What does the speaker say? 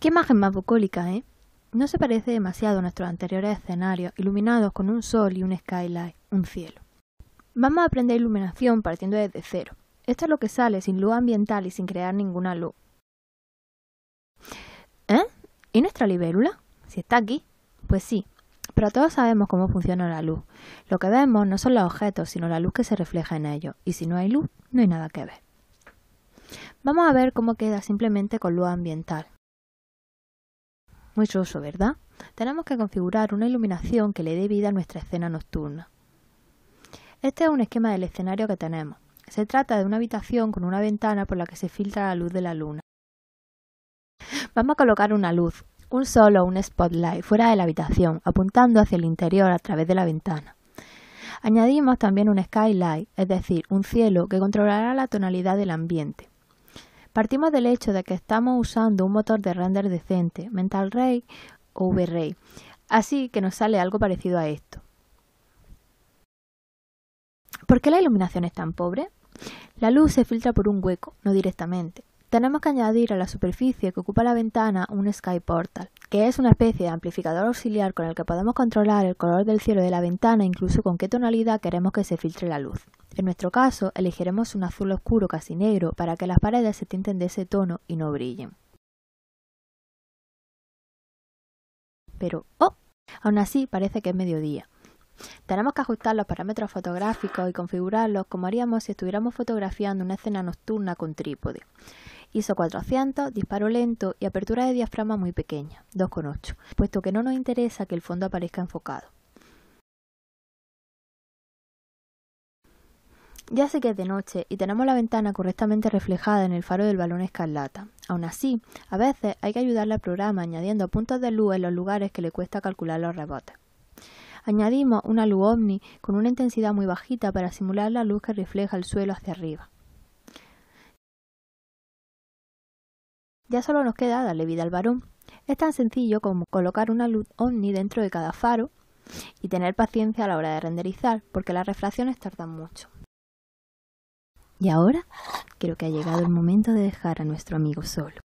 Qué imagen más bucólica, ¿eh? No se parece demasiado a nuestros anteriores escenarios, iluminados con un sol y un skylight, un cielo. Vamos a aprender iluminación partiendo desde cero. Esto es lo que sale sin luz ambiental y sin crear ninguna luz. ¿Eh? ¿Y nuestra libélula? Si está aquí. Pues sí, pero todos sabemos cómo funciona la luz. Lo que vemos no son los objetos, sino la luz que se refleja en ellos. Y si no hay luz, no hay nada que ver. Vamos a ver cómo queda simplemente con luz ambiental. ¿verdad? Tenemos que configurar una iluminación que le dé vida a nuestra escena nocturna. Este es un esquema del escenario que tenemos. Se trata de una habitación con una ventana por la que se filtra la luz de la luna. Vamos a colocar una luz, un solo o un spotlight fuera de la habitación, apuntando hacia el interior a través de la ventana. Añadimos también un skylight, es decir, un cielo que controlará la tonalidad del ambiente. Partimos del hecho de que estamos usando un motor de render decente, Mental Ray o VRay, así que nos sale algo parecido a esto. ¿Por qué la iluminación es tan pobre? La luz se filtra por un hueco, no directamente. Tenemos que añadir a la superficie que ocupa la ventana un Sky Portal, que es una especie de amplificador auxiliar con el que podemos controlar el color del cielo de la ventana, incluso con qué tonalidad queremos que se filtre la luz. En nuestro caso, elegiremos un azul oscuro casi negro para que las paredes se tinten de ese tono y no brillen. Pero, ¡oh! Aún así, parece que es mediodía. Tenemos que ajustar los parámetros fotográficos y configurarlos como haríamos si estuviéramos fotografiando una escena nocturna con trípode. ISO 400, disparo lento y apertura de diafragma muy pequeña, 2,8, puesto que no nos interesa que el fondo aparezca enfocado. Ya sé que es de noche y tenemos la ventana correctamente reflejada en el faro del balón escarlata. Aun así, a veces hay que ayudarle al programa añadiendo puntos de luz en los lugares que le cuesta calcular los rebotes. Añadimos una luz ovni con una intensidad muy bajita para simular la luz que refleja el suelo hacia arriba. Ya solo nos queda darle vida al varón. Es tan sencillo como colocar una luz ovni dentro de cada faro y tener paciencia a la hora de renderizar, porque las refracciones tardan mucho. Y ahora creo que ha llegado el momento de dejar a nuestro amigo solo.